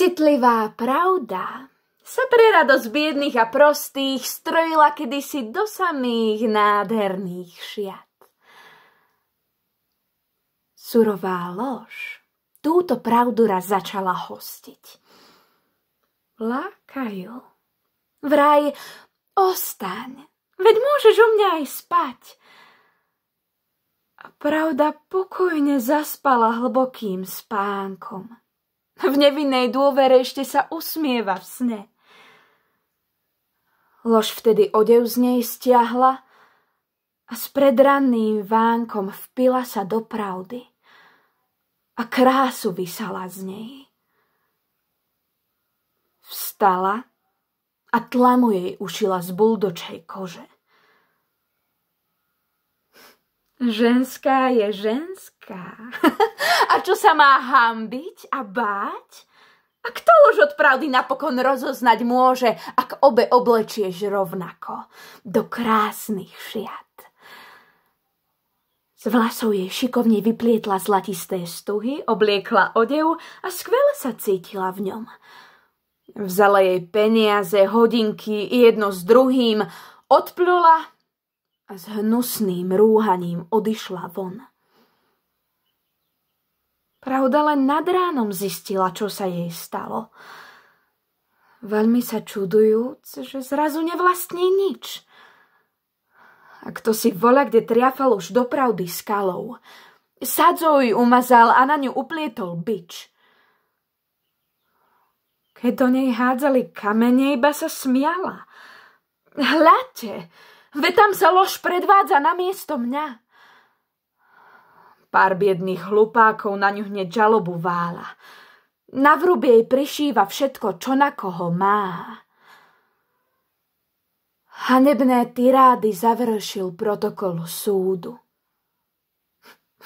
Citlivá pravda sa pre radosť biedných a prostých strojila kedysi do samých nádherných šiat. Surová lož túto pravdu raz začala hostiť. Lákajú. Vraj, ostaň, veď môžeš u mňa aj spať. A pravda pokojne zaspala hlbokým spánkom. V nevinnej dôvere ešte sa usmieva v sne. Lož vtedy odev z nej stiahla a s predranným vánkom vpila sa do pravdy a krásu vysala z nej. Vstala a tlamu jej ušila z buldočej kože. Ženská je ženská. a čo sa má hambiť a báť? A kto už od pravdy napokon rozoznať môže, ak obe oblečieš rovnako do krásnych šiat? Z vlasov jej šikovne vyplietla zlatisté stuhy, obliekla odev a skvele sa cítila v ňom. Vzala jej peniaze, hodinky, jedno s druhým, odplula a s hnusným rúhaním odišla von. Pravda len nad ránom zistila, čo sa jej stalo. Veľmi sa čudujúc, že zrazu nevlastní nič. A kto si voľa, kde triafal už dopravdy skalou. Sadzou ju umazal a na ňu uplietol bič. Keď do nej hádzali kamene, iba sa smiala. Hľadte, Ve tam sa lož predvádza na miesto mňa. Pár biedných hlupákov na ňu hneď žalobu vála. Na vrub jej prišíva všetko, čo na koho má. Hanebné tirády završil protokol súdu.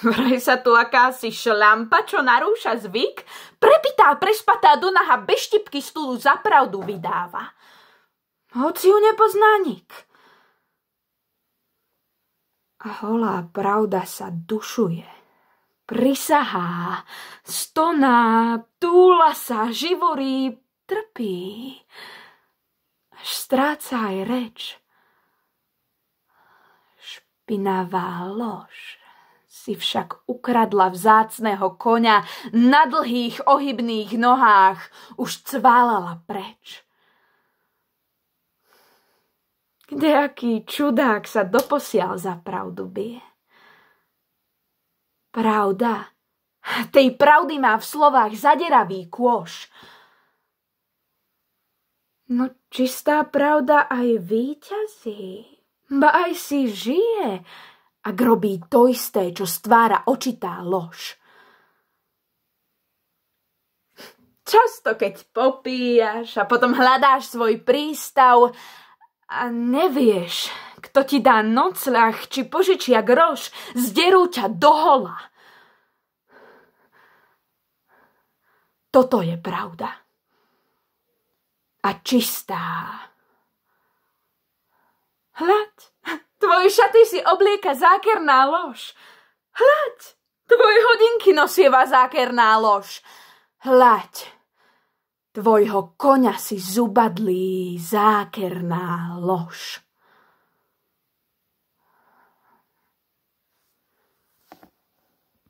Vraj sa tu akási šlampa, čo narúša zvyk, prepitá, prešpatá do naha, bez štipky stúlu za pravdu vydáva. Hoci ju nepozná nik a holá pravda sa dušuje. Prisahá, stoná, túla sa, živorí, trpí, až stráca aj reč. Špinavá lož si však ukradla vzácného konia na dlhých ohybných nohách, už cválala preč. Kdejaký čudák sa doposiaľ za pravdu bije. Pravda. Tej pravdy má v slovách zaderavý kôš. No čistá pravda aj výťazí, ba aj si žije, ak robí to isté, čo stvára očitá lož. Často, keď popíjaš a potom hľadáš svoj prístav, a nevieš, kto ti dá nocľah či požičia groš, zderú ťa dohola. Toto je pravda. A čistá. Hľaď, tvoje šaty si oblieka zákerná lož. Hľaď, tvoje hodinky nosieva zákerná lož. Hľaď, tvojho koňa si zubadlí zákerná lož.